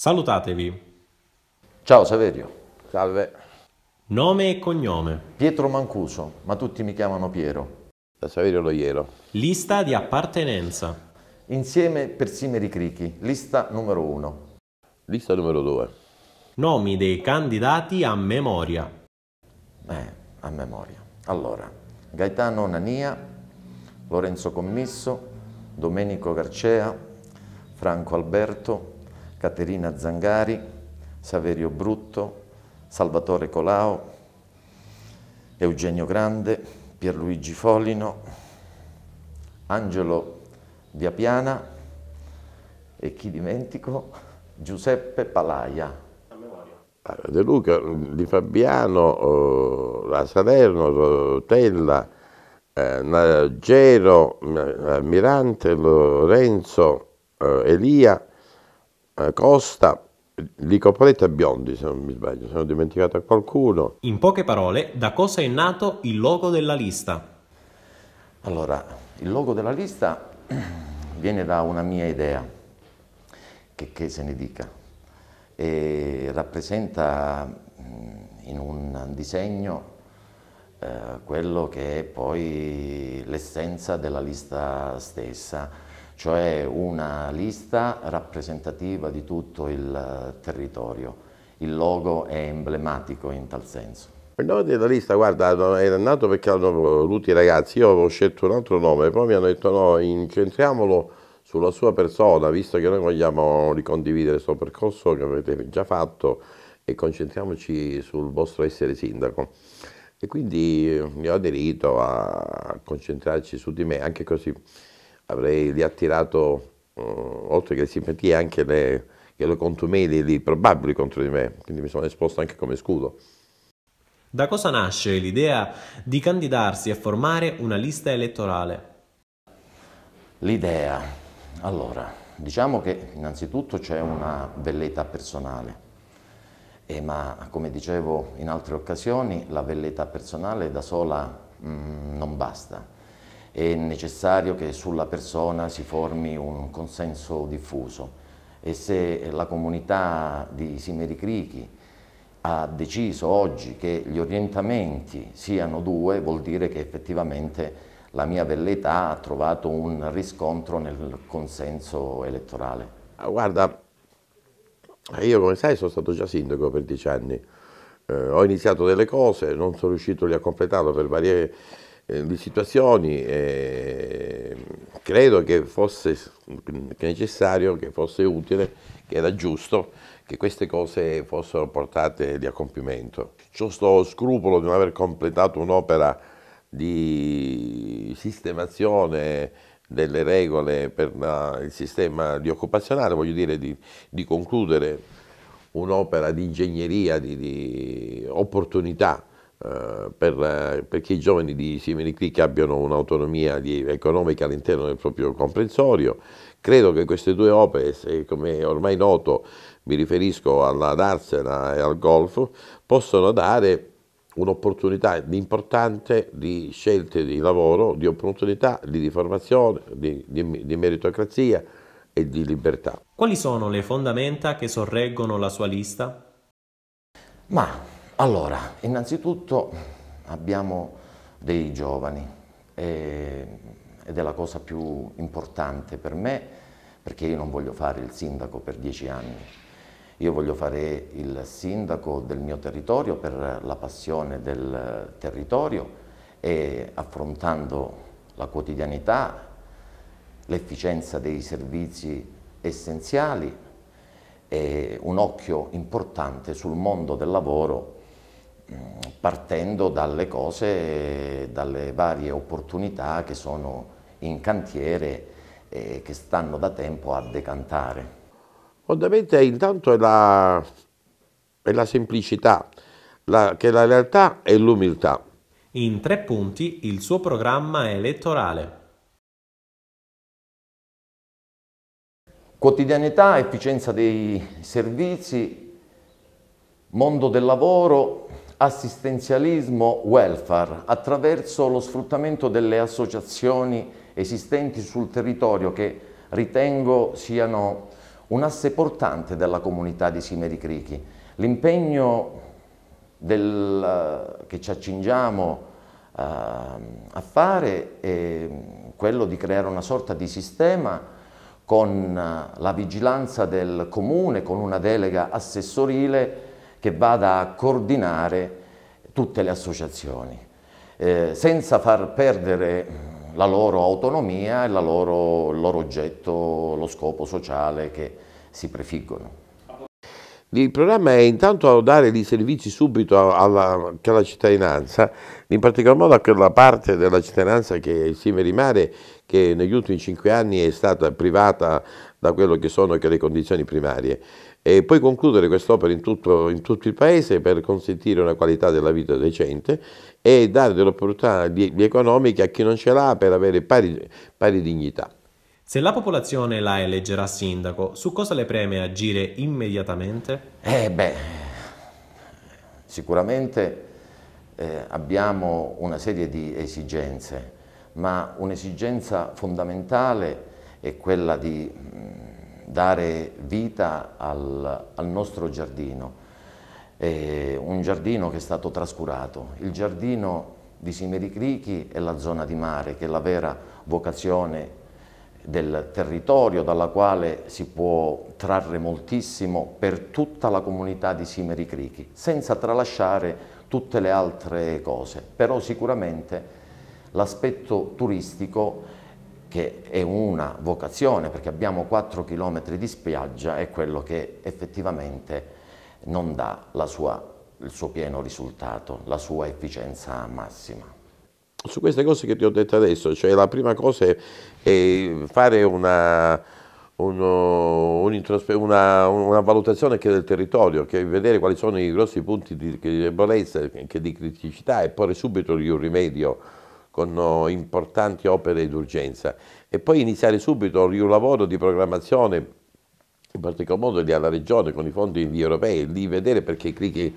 Salutatevi. Ciao Saverio. Salve. Nome e cognome. Pietro Mancuso, ma tutti mi chiamano Piero. Da Saverio Loiero. Lista di appartenenza. Insieme per Simeri Crichi, lista numero 1. Lista numero 2. Nomi dei candidati a memoria. Eh, a memoria. Allora, Gaetano Nania, Lorenzo Commisso, Domenico Garcea, Franco Alberto, Caterina Zangari, Saverio Brutto, Salvatore Colao, Eugenio Grande, Pierluigi Folino, Angelo Viapiana e chi dimentico? Giuseppe Palaia. De Luca, di Fabiano, eh, la Salerno, Tella, eh, Gero, eh, Mirante, Lorenzo, Elia, eh, Costa, Licoprete e Biondi, se non mi sbaglio, se non ho dimenticato qualcuno. In poche parole, da cosa è nato il logo della lista? Allora, il logo della lista viene da una mia idea, che, che se ne dica, e rappresenta mm, in un disegno eh, quello che è poi l'essenza della lista stessa, cioè una lista rappresentativa di tutto il eh, territorio. Il logo è emblematico in tal senso. Il nome della lista, guarda, era nato perché erano voluti eh, i ragazzi, io avevo scelto un altro nome, poi mi hanno detto no, incentriamolo sulla sua persona, visto che noi vogliamo ricondividere questo percorso che avete già fatto e concentriamoci sul vostro essere sindaco. E quindi eh, mi ho aderito a concentrarci su di me, anche così avrei riattirato attirato, mm, oltre che le simpatie, anche le, le contumelie, le probabili contro di me, quindi mi sono esposto anche come scudo. Da cosa nasce l'idea di candidarsi a formare una lista elettorale? L'idea, allora, diciamo che innanzitutto c'è una velleità personale, eh, ma come dicevo in altre occasioni, la velleità personale da sola mh, mm, non basta è necessario che sulla persona si formi un consenso diffuso e se la comunità di Simericrichi ha deciso oggi che gli orientamenti siano due, vuol dire che effettivamente la mia velleità ha trovato un riscontro nel consenso elettorale. Ah, guarda, io come sai sono stato già sindaco per dieci anni, eh, ho iniziato delle cose, non sono riuscito a completarle per varie eh, di situazioni e credo che fosse che necessario, che fosse utile, che era giusto che queste cose fossero portate a compimento. C'ho sto scrupolo di non aver completato un'opera di sistemazione delle regole per la, il sistema di occupazionale, voglio dire di, di concludere un'opera di ingegneria, di, di opportunità eh, per, eh, perché i giovani di Simili Click abbiano un'autonomia economica all'interno del proprio comprensorio. Credo che queste due opere, se, come ormai noto, mi riferisco alla Darsena e al Golf, possono dare un'opportunità importante di scelte di lavoro, di opportunità, di formazione, di, di, di meritocrazia e di libertà. Quali sono le fondamenta che sorreggono la sua lista? Ma allora, innanzitutto abbiamo dei giovani e, ed è la cosa più importante per me perché io non voglio fare il sindaco per dieci anni, io voglio fare il sindaco del mio territorio per la passione del territorio e affrontando la quotidianità, l'efficienza dei servizi essenziali e un occhio importante sul mondo del lavoro partendo dalle cose, dalle varie opportunità che sono in cantiere e che stanno da tempo a decantare. Fondamentalmente intanto è la, è la semplicità, la, che la realtà è l'umiltà. In tre punti il suo programma elettorale. Quotidianità, efficienza dei servizi, mondo del lavoro, assistenzialismo welfare attraverso lo sfruttamento delle associazioni esistenti sul territorio che ritengo siano un asse portante della comunità di Simeri Crichi. L'impegno che ci accingiamo eh, a fare è quello di creare una sorta di sistema con la vigilanza del comune, con una delega assessorile che vada a coordinare tutte le associazioni, eh, senza far perdere mm, la loro autonomia e loro, il loro oggetto, lo scopo sociale che si prefiggono. Il programma è intanto dare i servizi subito alla, alla, cittadinanza, in particolar modo a quella parte della cittadinanza che è il Simerimare, che negli ultimi cinque anni è stata privata da quello che sono le condizioni primarie e poi concludere quest'opera in tutto, in tutto il paese per consentire una qualità della vita decente e dare delle opportunità economiche a chi non ce l'ha per avere pari, pari dignità. Se la popolazione la eleggerà sindaco, su cosa le preme agire immediatamente? Eh beh, sicuramente eh, abbiamo una serie di esigenze, ma un'esigenza fondamentale è quella di mm, dare vita al, al nostro giardino, eh, un giardino che è stato trascurato. Il giardino di Simericrichi è la zona di mare, che è la vera vocazione del territorio dalla quale si può trarre moltissimo per tutta la comunità di Simericrichi, senza tralasciare tutte le altre cose, però sicuramente l'aspetto turistico che è una vocazione perché abbiamo 4 km di spiaggia, è quello che effettivamente non dà sua, il suo pieno risultato, la sua efficienza massima. Su queste cose che ti ho detto adesso, cioè la prima cosa è, è fare una, uno, un una, una, valutazione anche del territorio, che vedere quali sono i grossi punti di, di debolezza, di criticità e porre subito un rimedio con oh, importanti opere d'urgenza e poi iniziare subito un lavoro di programmazione in particolar modo lì alla regione con i fondi europei, lì vedere perché Crichi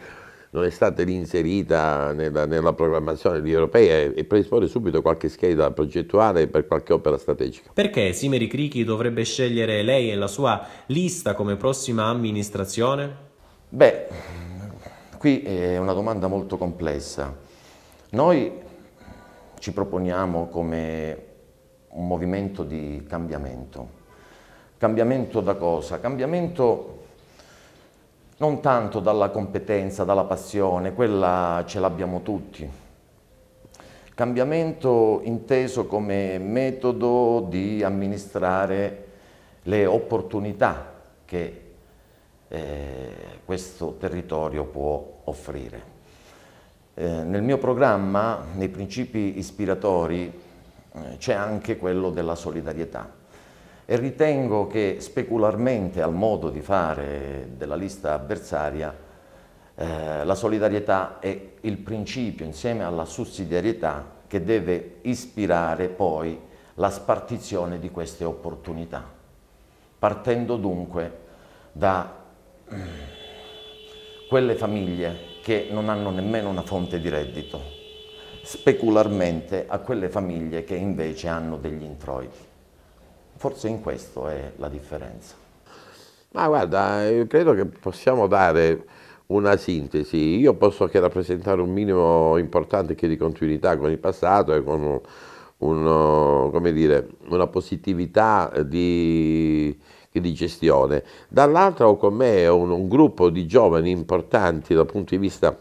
non è stata reinserita nella, nella programmazione europea e predisporre subito qualche scheda progettuale per qualche opera strategica. Perché Simeri Crichi dovrebbe scegliere lei e la sua lista come prossima amministrazione? Beh, qui è una domanda molto complessa. Noi ci proponiamo come un movimento di cambiamento. Cambiamento da cosa? Cambiamento non tanto dalla competenza, dalla passione, quella ce l'abbiamo tutti. Cambiamento inteso come metodo di amministrare le opportunità che eh, questo territorio può offrire. Eh, nel mio programma, nei principi ispiratori, eh, c'è anche quello della solidarietà e ritengo che specularmente al modo di fare della lista avversaria eh, la solidarietà è il principio insieme alla sussidiarietà che deve ispirare poi la spartizione di queste opportunità, partendo dunque da eh, quelle famiglie che non hanno nemmeno una fonte di reddito, specularmente a quelle famiglie che invece hanno degli introiti. Forse in questo è la differenza. Ma guarda, io eh, credo che possiamo dare una sintesi. Io posso che rappresentare un minimo importante che di continuità con il passato e con uno, dire, una positività di di gestione, dall'altra ho con me un, un gruppo di giovani importanti dal punto di vista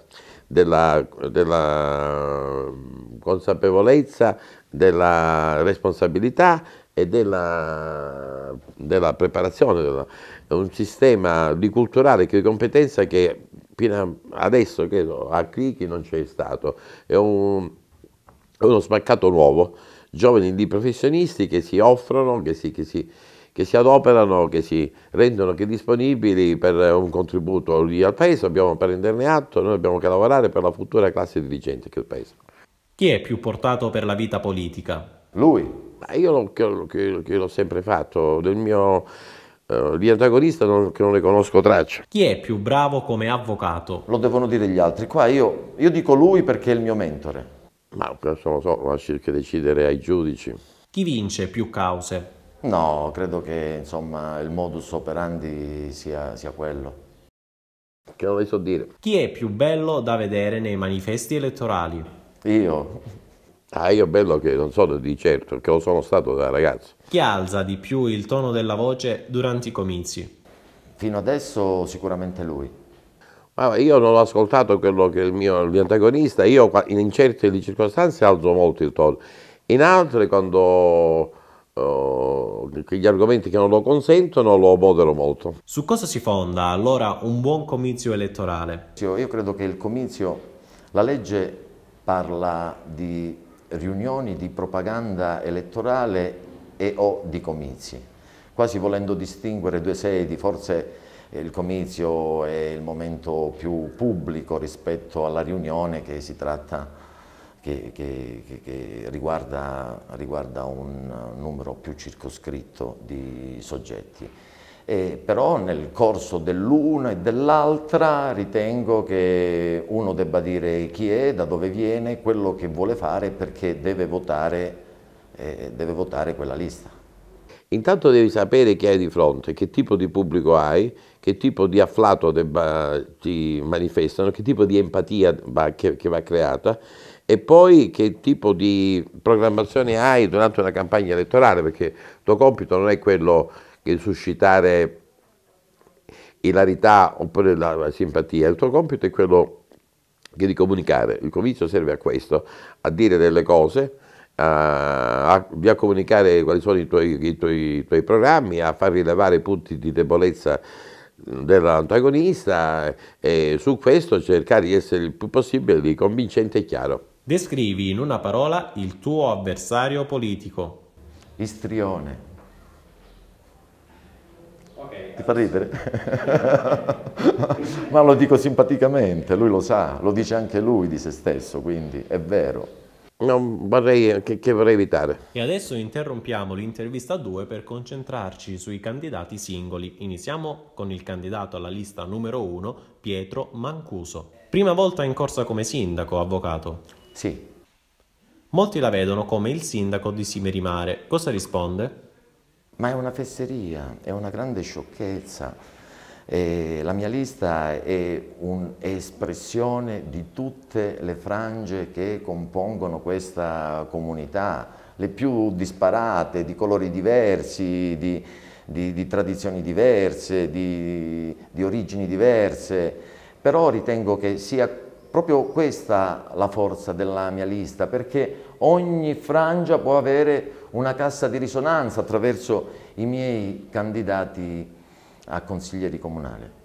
della, della mm, consapevolezza, della responsabilità e della, della preparazione, della, un sistema di culturale che di competenza che fino adesso credo, a Clicchi non c'è stato, è, un, uno spaccato nuovo, giovani di professionisti che si offrono, che si, che si che si adoperano, che si rendono che disponibili per un contributo al Paese, dobbiamo prenderne atto, noi dobbiamo che lavorare per la futura classe dirigente del Paese. Chi è più portato per la vita politica? Lui. Io l'ho, sempre fatto, del mio eh, di antagonista non, che non ne conosco traccia. Chi è più bravo come avvocato? Lo devono dire gli altri. Qua io, io dico lui perché è il mio mentore. Ma questo lo so, lasci che decidere ai giudici. Chi vince più cause? No, credo che insomma, il modus operandi sia, sia quello. Che non le so dire. Chi è più bello da vedere nei manifesti elettorali? Io. Ah, io bello che non sono di certo, perché lo sono stato da ragazzo. Chi alza di più il tono della voce durante i comizi? Fino adesso sicuramente lui. Ma io non ho ascoltato quello che è il mio, il mio antagonista, io in certe circostanze alzo molto il tono, in altre quando Oh, gli argomenti che non lo consentono lo modero molto. Su cosa si fonda allora un buon comizio elettorale? Io credo che il comizio, la legge parla di riunioni di propaganda elettorale e o di comizi, quasi volendo distinguere due sedi, forse il comizio è il momento più pubblico rispetto alla riunione che si tratta che, che, che riguarda, riguarda, un numero più circoscritto di soggetti. E però nel corso dell'una e dell'altra ritengo che uno debba dire chi è, da dove viene, quello che vuole fare perché deve votare, eh, deve votare quella lista. Intanto devi sapere chi hai di fronte, che tipo di pubblico hai, che tipo di afflato debba, ti manifestano, che tipo di empatia va, che, che va creata e poi che tipo di programmazione hai durante una campagna elettorale, perché il tuo compito non è quello di suscitare ilarità oppure la, la, simpatia, il tuo compito è quello di comunicare, il comizio serve a questo, a dire delle cose, a, a, comunicare quali sono i tuoi, i, tuoi, i tuoi programmi, a far rilevare i punti di debolezza dell'antagonista e su questo cercare di essere il più possibile convincente e chiaro. Descrivi in una parola il tuo avversario politico. Istrione. Okay, Ti fa ridere? Ma lo dico simpaticamente, lui lo sa, lo dice anche lui di se stesso, quindi è vero. Non vorrei, che, che vorrei evitare. E adesso interrompiamo l'intervista a due per concentrarci sui candidati singoli. Iniziamo con il candidato alla lista numero uno, Pietro Mancuso. Prima volta in corsa come sindaco, avvocato. Sì. Molti la vedono come il sindaco di Simerimare. Cosa risponde? Ma è una fesseria, è una grande sciocchezza. Eh, la mia lista è, un'espressione di tutte le frange che compongono questa comunità, le più disparate, di colori diversi, di, di, di tradizioni diverse, di, di origini diverse, però ritengo che sia proprio questa la forza della mia lista, perché ogni frangia può avere una cassa di risonanza attraverso i miei candidati a consiglieri comunali.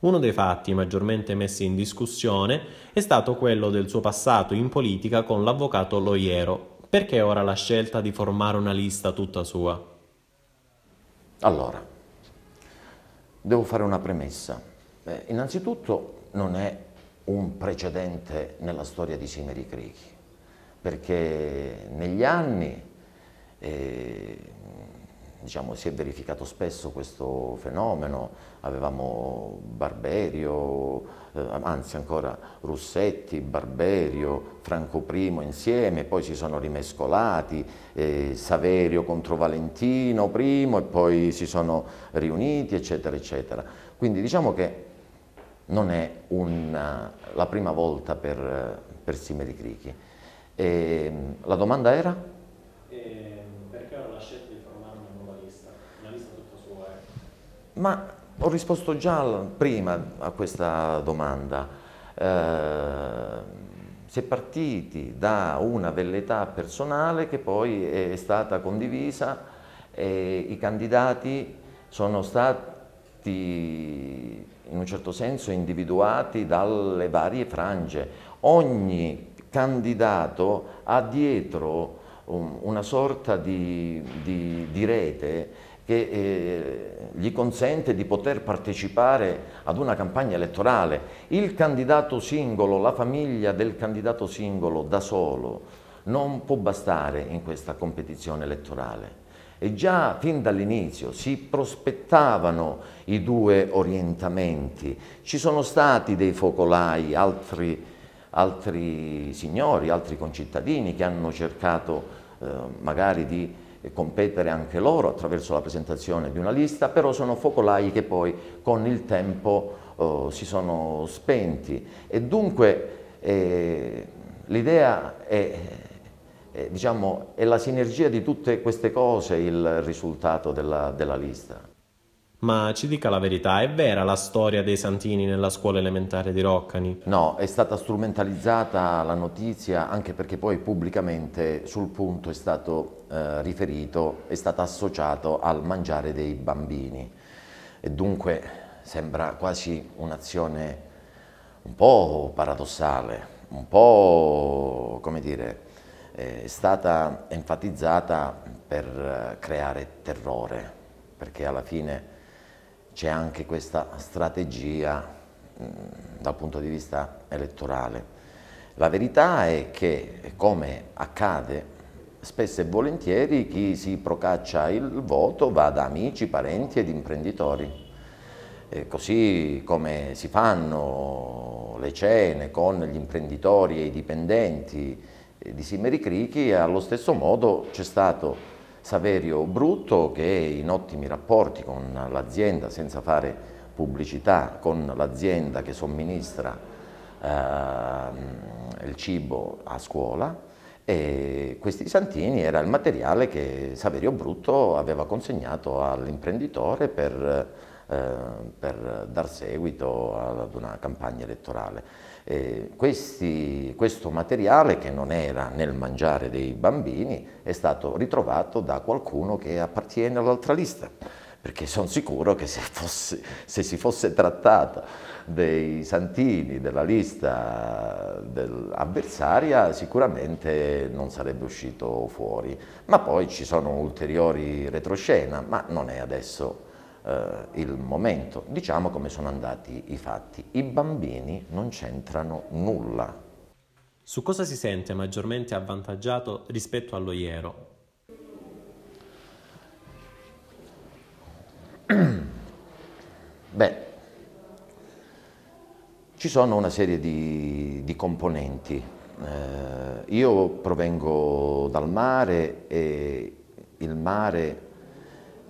Uno dei fatti maggiormente messi in discussione è stato quello del suo passato in politica con l'avvocato Loiero. Perché ora la scelta di formare una lista tutta sua? Allora, devo fare una premessa. Eh, innanzitutto non è un precedente nella storia di Simeri Crechi, perché negli anni eh, diciamo, si è verificato spesso questo fenomeno, avevamo Barberio, eh, anzi ancora Russetti, Barberio, Franco I insieme, poi si sono rimescolati, eh, Saverio contro Valentino I e poi si sono riuniti eccetera eccetera. Quindi diciamo che non è una, eh, la prima volta per, eh, per di Crichi. E, ehm, la domanda era? E ehm, perché ora la scelta di formare una nuova lista? Una lista tutta sua? Eh? Ma ho risposto già prima a questa domanda. Eh, si è partiti da una velleità personale che poi è stata condivisa e i candidati sono stati in un certo senso individuati dalle varie frange. Ogni candidato ha dietro um, una sorta di, di, di rete che eh, gli consente di poter partecipare ad una campagna elettorale. Il candidato singolo, la famiglia del candidato singolo da solo, non può bastare in questa competizione elettorale. E già fin dall'inizio si prospettavano i due orientamenti. Ci sono stati dei focolai, altri, altri signori, altri concittadini che hanno cercato eh, magari di competere anche loro attraverso la presentazione di una lista, però sono focolai che poi con il tempo eh, si sono spenti e dunque eh, l'idea è eh, diciamo, è la sinergia di tutte queste cose il risultato della, della lista. Ma ci dica la verità, è vera la storia dei Santini nella scuola elementare di Roccani? No, è stata strumentalizzata la notizia anche perché poi pubblicamente sul punto è stato eh, riferito, è stato associato al mangiare dei bambini e dunque sembra quasi un'azione un po' paradossale, un po' come dire è stata enfatizzata per eh, creare terrore, perché alla fine c'è anche questa strategia dal punto di vista elettorale. La verità è che, come accade spesso e volentieri, chi si procaccia il voto va da amici, parenti ed imprenditori. E così come si fanno le cene con gli imprenditori e i dipendenti, eh, di Simeri Simmeri e allo stesso modo c'è stato Saverio Brutto che è in ottimi rapporti con l'azienda, senza fare pubblicità, con l'azienda che somministra eh, il cibo a scuola e questi santini era il materiale che Saverio Brutto aveva consegnato all'imprenditore per, eh, per dar seguito ad una campagna elettorale. Eh, questi, questo materiale, che non era nel mangiare dei bambini, è stato ritrovato da qualcuno che appartiene all'altra lista, perché sono sicuro che se, fosse, se si fosse trattata dei santini della lista avversaria sicuramente non sarebbe uscito fuori. Ma poi ci sono ulteriori retroscena, ma non è adesso eh, il momento. Diciamo come sono andati i fatti. I bambini non c'entrano nulla. Su cosa si sente maggiormente avvantaggiato rispetto allo Iero? Beh, ci sono una serie di, di componenti. Eh, io provengo dal mare e il mare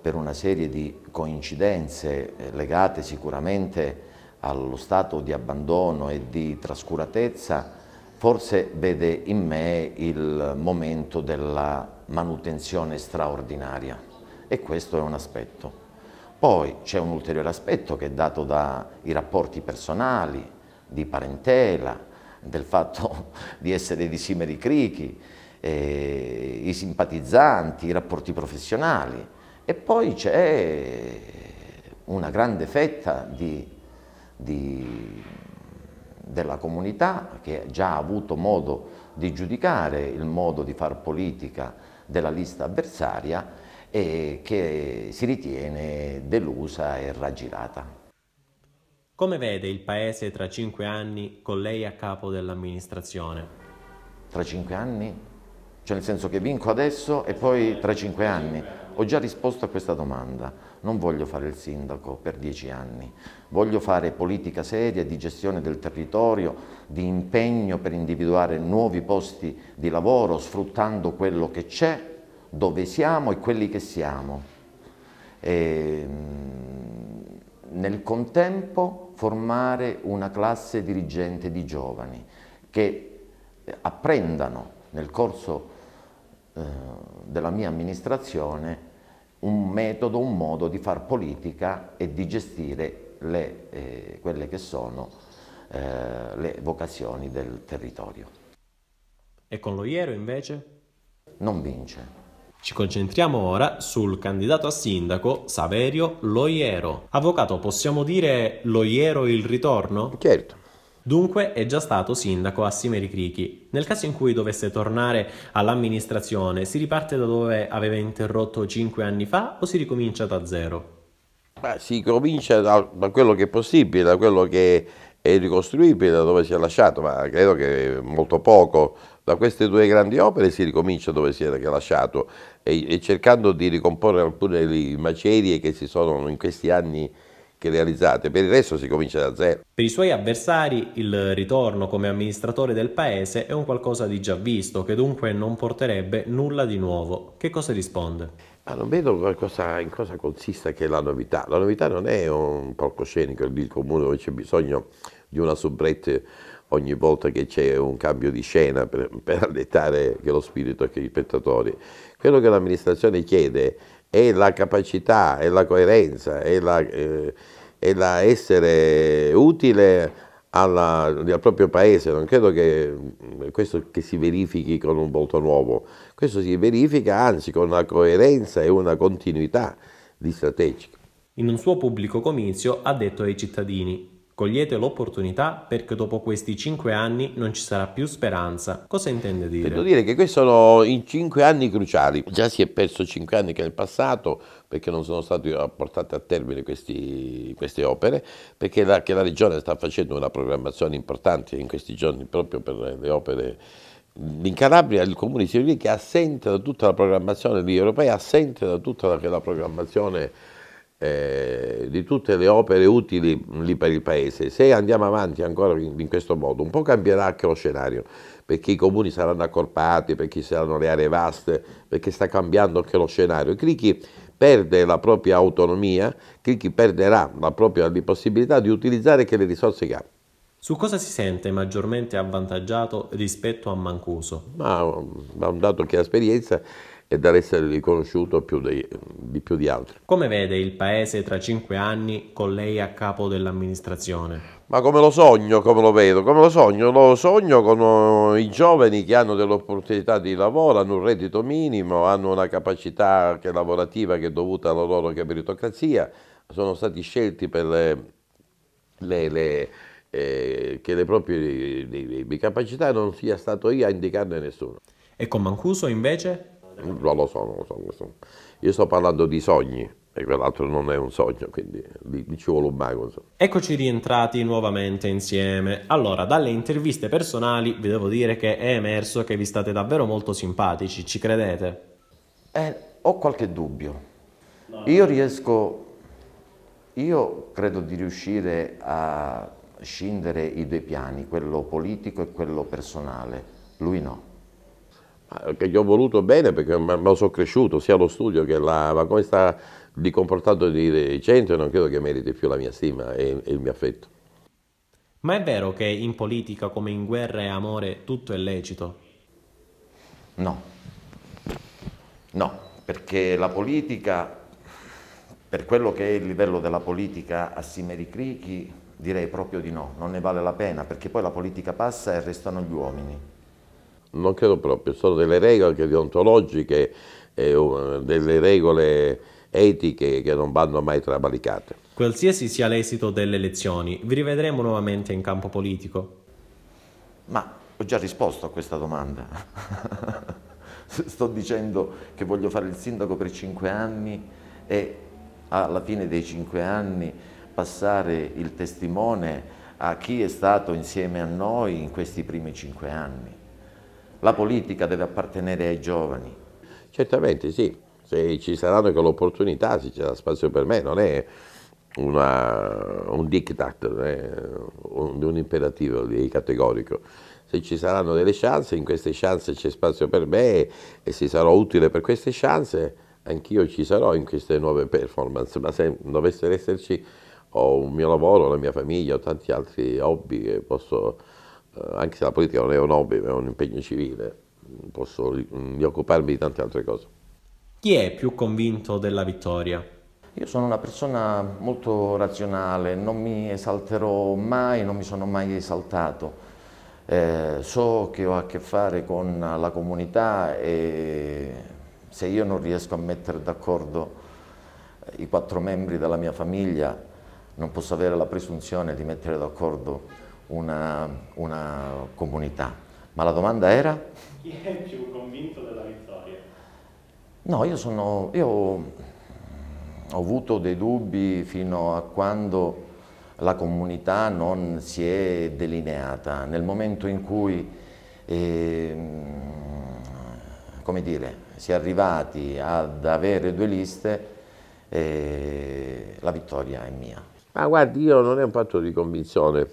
per una serie di coincidenze eh, legate sicuramente allo stato di abbandono e di trascuratezza, forse vede in me il momento della manutenzione straordinaria e questo è un aspetto. Poi c'è un ulteriore aspetto che è dato dai rapporti personali, di parentela, del fatto di essere di Simeri Crichi, eh, i simpatizzanti, i rapporti professionali, e poi c'è una grande fetta di, di, della comunità che ha già avuto modo di giudicare il modo di far politica della lista avversaria e che si ritiene delusa e raggirata. Come vede il Paese tra cinque anni con lei a capo dell'amministrazione? Tra cinque anni? Cioè nel senso che vinco adesso e poi tra cinque anni? Ho già risposto a questa domanda. Non voglio fare il sindaco per dieci anni. Voglio fare politica seria di gestione del territorio, di impegno per individuare nuovi posti di lavoro, sfruttando quello che c'è, dove siamo e quelli che siamo. E, ehm, nel contempo formare una classe dirigente di giovani che eh, apprendano nel corso eh, della mia amministrazione un metodo, un modo di far politica e di gestire le, eh, quelle che sono eh, le vocazioni del territorio. E con lo Iero invece? Non vince. Ci concentriamo ora sul candidato a sindaco Saverio Loiero. Avvocato, possiamo dire Loiero il ritorno? Certo. Dunque è già stato sindaco a Simeri Crichi. Nel caso in cui dovesse tornare all'amministrazione, si riparte da dove aveva interrotto cinque anni fa o si ricomincia da zero? Ma si comincia da, da, quello che è possibile, da quello che è ricostruibile, da dove si è lasciato, ma credo che molto poco. Da queste due grandi opere si ricomincia dove si era lasciato e, e cercando di ricomporre alcune macerie che si sono in questi anni che realizzate, per il resto si comincia da zero. Per i suoi avversari il ritorno come amministratore del paese è un qualcosa di già visto, che dunque non porterebbe nulla di nuovo. Che cosa risponde? Ma non vedo cosa, in cosa consista che la novità. La novità non è un palcoscenico, il comune dove c'è bisogno di una soubrette ogni volta che c'è un cambio di scena per, per allettare lo spirito e che gli spettatori. Quello che l'amministrazione chiede è è la capacità, è la coerenza, è la, eh, è la essere utile alla, al proprio paese, non credo che mm, questo che si verifichi con un volto nuovo, questo si verifica anzi con una coerenza e una continuità di strategica. In un suo pubblico comizio ha detto ai cittadini Cogliete l'opportunità perché dopo questi 5 anni non ci sarà più speranza. Cosa intende dire? Intendo dire che questi sono i 5 anni cruciali. Già si è perso 5 anni che nel passato perché non sono state portate a termine questi, queste opere, perché la, la Regione sta facendo una programmazione importante in questi giorni proprio per le opere in Calabria il comune di Siviglia è assente da tutta la programmazione europea, assente da tutta la, la programmazione eh, di tutte le opere utili lì per il paese. Se andiamo avanti ancora in, in questo modo, un po' cambierà anche lo scenario, perché i comuni saranno accorpati, perché saranno le aree vaste, perché sta cambiando anche lo scenario. Cricchi perde la propria autonomia, Cricchi perderà la propria possibilità di utilizzare che le risorse che ha. Su cosa si sente maggiormente avvantaggiato rispetto a Mancuso? Ma, ma un dato che ha esperienza e dall'essere riconosciuto più di, di più di altri. Come vede il Paese tra cinque anni con lei a capo dell'amministrazione? Ma come lo sogno, come lo vedo? Come lo sogno? Lo sogno con eh, i giovani che hanno delle opportunità di lavoro, hanno un reddito minimo, hanno una capacità che lavorativa che è dovuta alla loro meritocrazia, sono stati scelti per le, le, le eh, che le proprie le, capacità non sia stato io a indicarne nessuno. E con Mancuso invece? Non eh, lo so, non lo so, non lo so. Io sto parlando di sogni e quell'altro non è un sogno, quindi lì, ci vuole un mago. Eccoci rientrati nuovamente insieme. Allora, dalle interviste personali vi devo dire che è emerso che vi state davvero molto simpatici, ci credete? Eh, ho qualche dubbio. Io riesco, io credo di riuscire a scindere i due piani, quello politico e quello personale, lui no che gli ho voluto bene perché me lo sono cresciuto sia lo studio che la, ma come sta di comportato di centro non credo che meriti più la mia stima e, e il mio affetto. Ma è vero che in politica come in guerra e amore tutto è lecito? No, no, perché la politica, per quello che è il livello della politica a Simeri direi proprio di no, non ne vale la pena, perché poi la politica passa e restano gli uomini non credo proprio, sono delle regole che deontologiche, eh, eh, delle regole etiche che non vanno mai travalicate. Qualsiasi sia l'esito delle elezioni, vi rivedremo nuovamente in campo politico? Ma ho già risposto a questa domanda. Sto dicendo che voglio fare il sindaco per cinque anni e alla fine dei cinque anni passare il testimone a chi è stato insieme a noi in questi primi cinque anni la politica deve appartenere ai giovani. Certamente sì, se ci saranno anche l'opportunità, se c'è spazio per me, non è una, un diktat, non è un, un imperativo categorico. Se ci saranno delle chance, in queste chance c'è spazio per me e se sarò utile per queste chance, anch'io ci sarò in queste nuove performance, ma se dovessero esserci ho un mio lavoro, la mia famiglia, ho tanti altri hobby che posso eh, anche se la politica non è un hobby, è un impegno civile, posso mm, occuparmi di tante altre cose. Chi è più convinto della vittoria? Io sono una persona molto razionale, non mi esalterò mai, non mi sono mai esaltato. Eh, so che ho a che fare con la comunità e se io non riesco a mettere d'accordo eh, i quattro membri della mia famiglia non posso avere la presunzione di mettere d'accordo una, una comunità. Ma la domanda era? Chi è più convinto della vittoria? No, io sono... Io ho avuto dei dubbi fino a quando la comunità non si è delineata. Nel momento in cui, eh, come dire, si è arrivati ad avere due liste, eh, la vittoria è mia. Ma guardi, io non è un fatto di convinzione,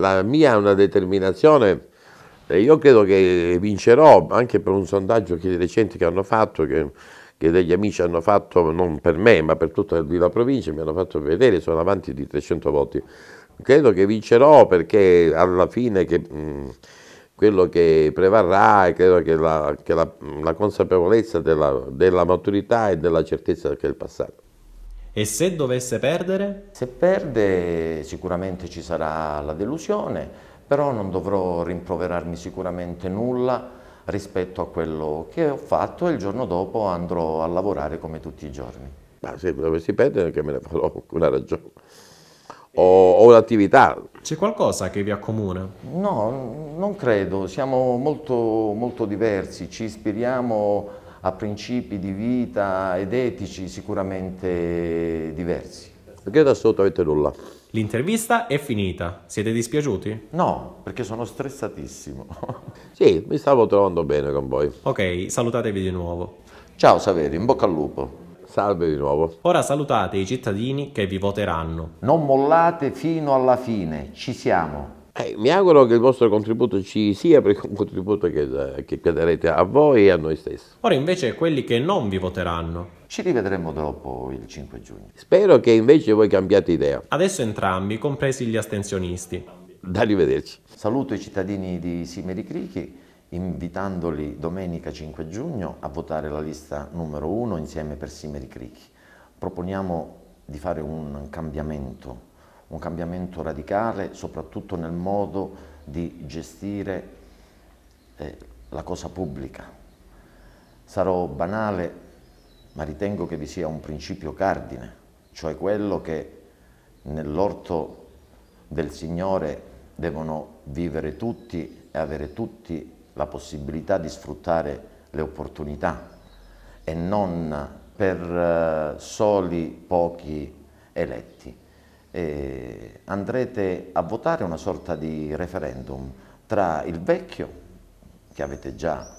la mia è una determinazione, e io credo che vincerò anche per un sondaggio che di recente che hanno fatto, che, che, degli amici hanno fatto, non per me, ma per tutta la provincia, mi hanno fatto vedere, sono avanti di 300 voti. Credo che vincerò perché alla fine che, mh, quello che prevarrà è credo che la, che la, la consapevolezza della, della maturità e della certezza che è il passato. E se dovesse perdere? Se perde sicuramente ci sarà la delusione, però non dovrò rimproverarmi sicuramente nulla rispetto a quello che ho fatto e il giorno dopo andrò a lavorare come tutti i giorni. Ma se dovessi perdere che me ne farò una ragione. Ho, ho un'attività. C'è qualcosa che vi accomuna? No, non credo, siamo molto, molto diversi, ci ispiriamo a principi di vita ed etici sicuramente diversi. Perché da assolutamente nulla? L'intervista è finita. Siete dispiaciuti? No, perché sono stressatissimo. sì, mi stavo trovando bene con voi. Ok, salutatevi di nuovo. Ciao Saveri, in bocca al lupo. Salve di nuovo. Ora salutate i cittadini che vi voteranno. Non mollate fino alla fine, ci siamo. Eh, mi auguro che il vostro contributo ci sia, perché è un contributo che, che chiederete a voi e a noi stessi. Ora invece quelli che non vi voteranno. Ci rivedremo dopo il 5 giugno. Spero che invece voi cambiate idea. Adesso entrambi, compresi gli astensionisti. Da rivederci. Saluto i cittadini di Simeri invitandoli domenica 5 giugno a votare la lista numero 1 insieme per Simeri Proponiamo di fare un cambiamento un cambiamento radicale soprattutto nel modo di gestire eh, la cosa pubblica. Sarò banale, ma ritengo che vi sia un principio cardine, cioè quello che nell'orto del Signore devono vivere tutti e avere tutti la possibilità di sfruttare le opportunità e non per eh, soli pochi eletti eh, andrete a votare una sorta di referendum tra il vecchio, che avete già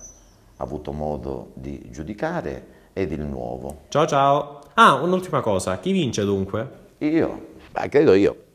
avuto modo di giudicare, ed il nuovo. Ciao ciao! Ah, un'ultima cosa, chi vince dunque? Io, ah, credo io.